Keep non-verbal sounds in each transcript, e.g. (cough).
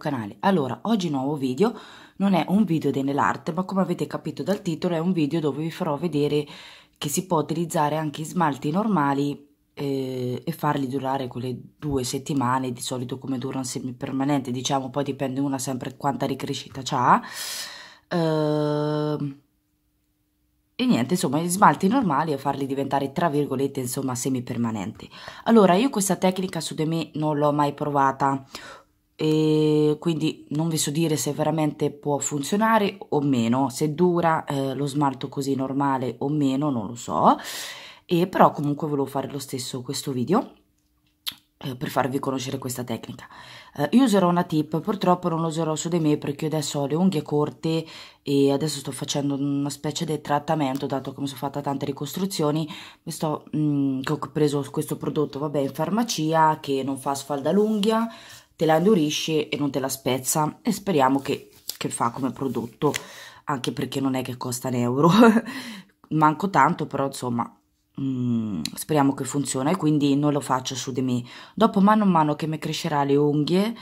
canale. Allora, oggi nuovo video, non è un video di Nelart, ma come avete capito dal titolo è un video dove vi farò vedere che si può utilizzare anche smalti normali eh, e farli durare quelle due settimane, di solito come dura un permanente diciamo, poi dipende una sempre quanta ricrescita ha. Eh, e niente, insomma, gli smalti normali e farli diventare, tra virgolette, insomma, semi permanenti. Allora, io questa tecnica su di me non l'ho mai provata, e quindi non vi so dire se veramente può funzionare o meno, se dura eh, lo smalto così normale o meno, non lo so, e però comunque volevo fare lo stesso questo video eh, per farvi conoscere questa tecnica. Eh, io userò una tip, purtroppo non lo userò su di me perché io adesso ho le unghie corte e adesso sto facendo una specie di trattamento, dato che mi sono fatta tante ricostruzioni, mi sto, mh, mm, ho preso questo prodotto, vabbè, in farmacia, che non fa sfalda l'unghia, te la indurisci e non te la spezza e speriamo che, che fa come prodotto anche perché non è che costa un euro (laughs) manco tanto però insomma mm, speriamo che funziona e quindi non lo faccio su di me dopo mano a mano che mi crescerà le unghie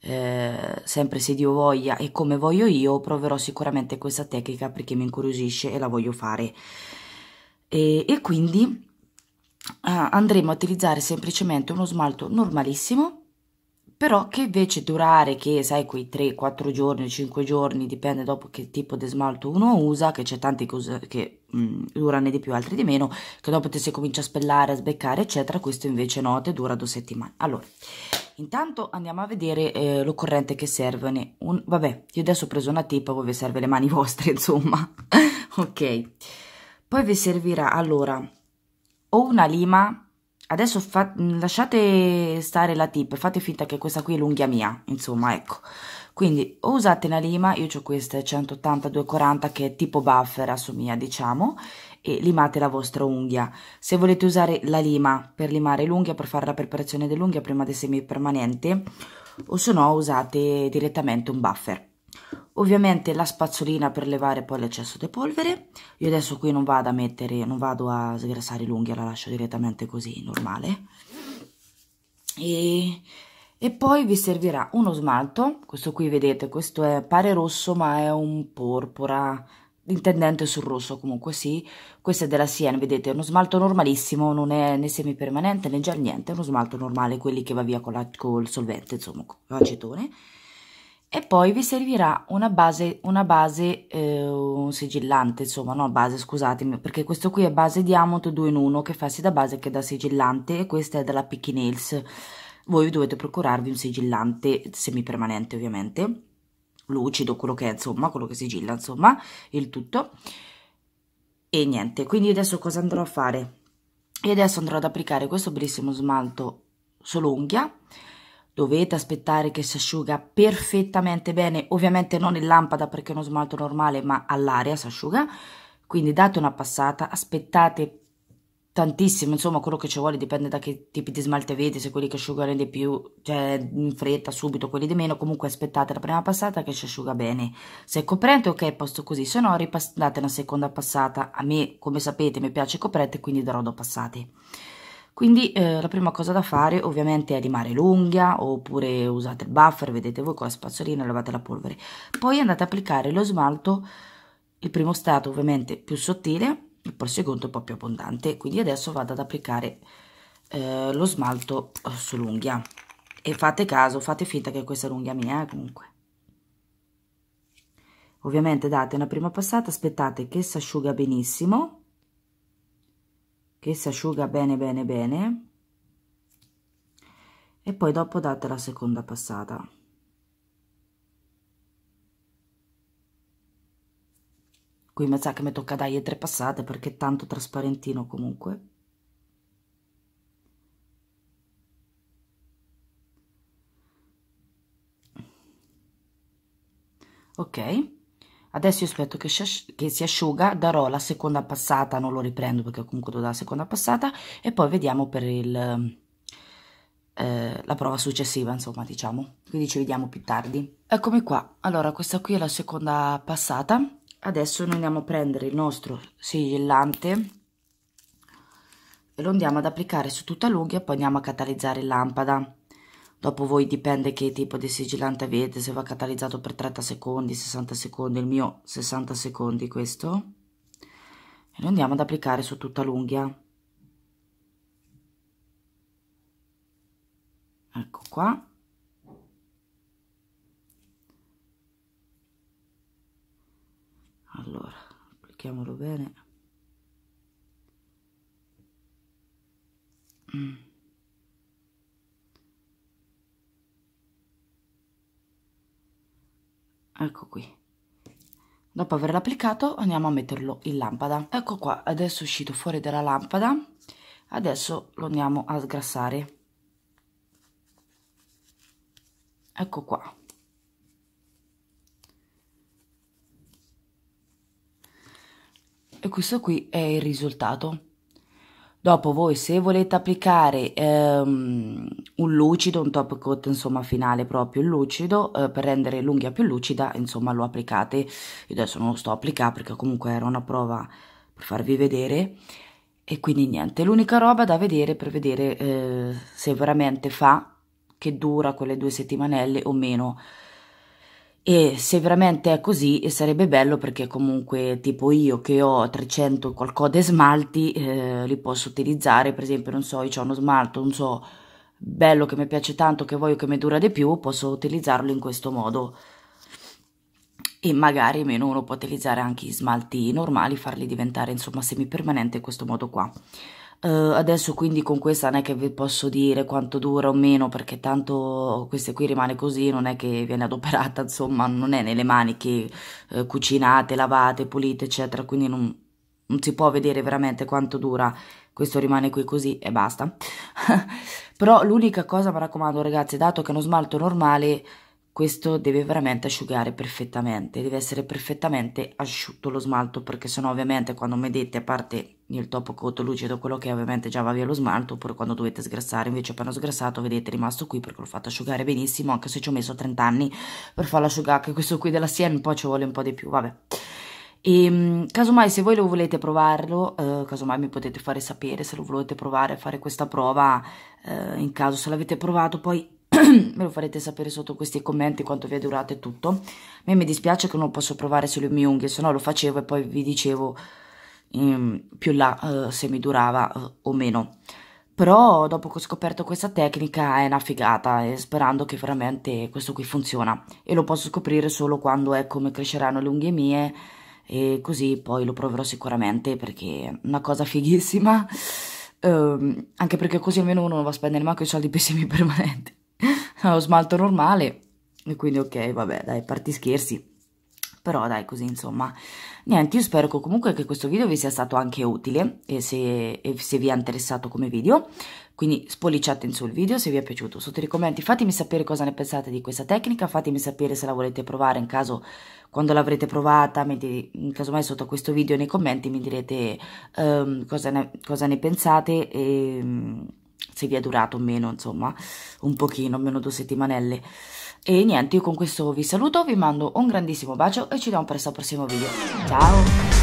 eh, sempre se Dio voglia e come voglio io proverò sicuramente questa tecnica perché mi incuriosisce e la voglio fare e, e quindi eh, andremo a utilizzare semplicemente uno smalto normalissimo però che invece durare che sai quei 3 4 giorni 5 giorni dipende dopo che tipo di smalto uno usa che c'è tanti cose che mh, mm, durano di più altri di meno che dopo te si comincia a spellare a sbeccare eccetera questo invece no te dura due settimane allora Intanto andiamo a vedere eh, l'occorrente che serve. Un, vabbè, io adesso ho preso una tipa, voi vi serve le mani (laughs) vostre, insomma. ok. Poi vi servirà, allora, o una lima adesso fa, mm, lasciate stare la tip, fate finta che questa qui è l'unghia mia, insomma, ecco. Quindi o usate una lima, io ho questa 180-240 che è tipo buffer, assomiglia diciamo, e limate la vostra unghia. Se volete usare la lima per limare l'unghia, per fare la preparazione dell'unghia prima del permanente, o se no usate direttamente un buffer ovviamente la spazzolina per levare poi l'eccesso di polvere io adesso qui non vado a mettere non vado a sgrassare l'unghia la lascio direttamente così normale e, e, poi vi servirà uno smalto questo qui vedete questo è pare rosso ma è un porpora intendente sul rosso comunque sì questo è della Sien vedete è uno smalto normalissimo non è né semipermanente né gel niente è uno smalto normale quelli che va via con la, col solvente insomma con l'acetone e poi vi servirà una base, una base eh, un sigillante, insomma, no base, scusatemi, perché questo qui è base diamoto 2 in 1 che fa sia da base che da sigillante e questa è della Picky Nails. Voi dovete procurarvi un sigillante semipermanente ovviamente, lucido, quello che è, insomma, quello che sigilla, insomma, il tutto. E niente, quindi adesso cosa andrò a fare? E adesso andrò ad applicare questo bellissimo smalto sull'unghia Dovete aspettare che si asciuga perfettamente bene, ovviamente non in lampada perché è uno smalto normale, ma all'aria si asciuga. Quindi date una passata, aspettate tantissimo, insomma quello che ci vuole dipende da che tipi di smalti avete, se quelli che asciugano di più, cioè in fretta, subito, quelli di meno, comunque aspettate la prima passata che si asciuga bene, se è coprente ok posto così, se no date una seconda passata, a me come sapete mi piace coprente quindi darò due passate. Quindi eh, la prima cosa da fare ovviamente è rimare l'unghia oppure usate il buffer, vedete voi con la spazzolina lavate la polvere. Poi andate ad applicare lo smalto, il primo stato ovviamente più sottile il secondo un po' più abbondante. Quindi adesso vado ad applicare eh, lo smalto eh, sull'unghia e fate caso, fate finta che questa è l'unghia mia eh, comunque. Ovviamente date una prima passata, aspettate che si asciuga benissimo che si asciuga bene bene bene e poi dopo date la seconda passata qui mi sa che mi tocca dargli tre passate perché è tanto trasparentino comunque ok Adesso io aspetto che, che si asciuga, darò la seconda passata, non lo riprendo perché comunque do la seconda passata e poi vediamo per il, eh, la prova successiva, insomma, diciamo. Quindi ci vediamo più tardi. Eccomi qua. Allora, questa qui è la seconda passata. Adesso noi andiamo a prendere il nostro sigillante e lo andiamo ad applicare su tutta l'unghia e poi andiamo a catalizzare la lampada. Dopo voi dipende che tipo di sigillante avete, se va catalizzato per 30 secondi, 60 secondi, il mio 60 secondi questo. E lo andiamo ad applicare su tutta l'unghia. Ecco qua. Allora, applichiamolo bene. Mm. ecco qui dopo averlo applicato andiamo a metterlo in lampada ecco qua adesso è uscito fuori dalla lampada adesso lo andiamo a sgrassare ecco qua e questo qui è il risultato Dopo voi se volete applicare ehm, un lucido, un top coat insomma finale proprio lucido eh, per rendere l'unghia più lucida insomma lo applicate, io adesso non lo sto applicando perché comunque era una prova per farvi vedere e quindi niente, l'unica roba da vedere per vedere eh, se veramente fa che dura quelle due settimanelle o meno e se veramente è così eh, sarebbe bello perché comunque tipo io che ho 300 qualcosa di smalti eh, li posso utilizzare, per esempio non so, io ho uno smalto, non so, bello che mi piace tanto, che voglio che mi dura di più, posso utilizzarlo in questo modo. E magari meno uno può utilizzare anche gli smalti normali, farli diventare insomma semipermanente in questo modo qua. Uh, adesso quindi con questa non è che vi posso dire quanto dura o meno perché tanto questa qui rimane così, non è che viene adoperata, (laughs) insomma non è nelle mani che uh, cucinate, lavate, pulite eccetera, quindi non, non, si può vedere veramente quanto dura, questo rimane qui così e basta. (laughs) Però l'unica cosa mi raccomando ragazzi, dato che è uno smalto normale questo deve veramente asciugare perfettamente, deve essere perfettamente asciutto lo smalto perché sennò ovviamente quando mettete a parte il top cotto lucido quello che ovviamente già va via lo smalto oppure quando dovete sgrassare invece appena sgrassato vedete è rimasto qui perché l'ho fatto asciugare benissimo anche se ci ho messo 30 anni per farlo asciugare che questo qui della Sien poi ci vuole un po' di più vabbè e ehm, casomai se voi lo volete provarlo eh, casomai mi potete fare sapere se lo volete provare fare questa prova eh, in caso se l'avete provato poi (clears throat) me lo farete sapere sotto questi commenti quanto vi è durato e tutto. A me mi dispiace che non posso provare sulle mie unghie, se no lo facevo e poi vi dicevo ehm, in, più là uh, se mi durava uh, o meno. Però dopo che ho scoperto questa tecnica è una figata e sperando che veramente questo qui funziona. E lo posso scoprire solo quando è come cresceranno le unghie mie e così poi lo proverò sicuramente perché è una cosa fighissima. Um, anche perché così almeno uno non va a spendere manco i soldi (laughs) pessimi permanenti lo (laughs) smalto normale e quindi ok vabbè dai parti scherzi però dai così insomma niente io spero comunque che questo video vi sia stato anche utile e se, e se vi è interessato come video quindi spolliciate in su il video se vi è piaciuto sotto i commenti fatemi sapere cosa ne pensate di questa tecnica fatemi sapere se la volete provare in caso quando l'avrete provata in caso mai sotto questo video nei commenti mi direte um, cosa, ne, cosa, ne, pensate e, um, se vi è durato o meno, insomma, un pochino, meno due settimanelle. E niente, io con questo vi saluto, vi mando un grandissimo bacio e ci vediamo presto al prossimo video. Ciao!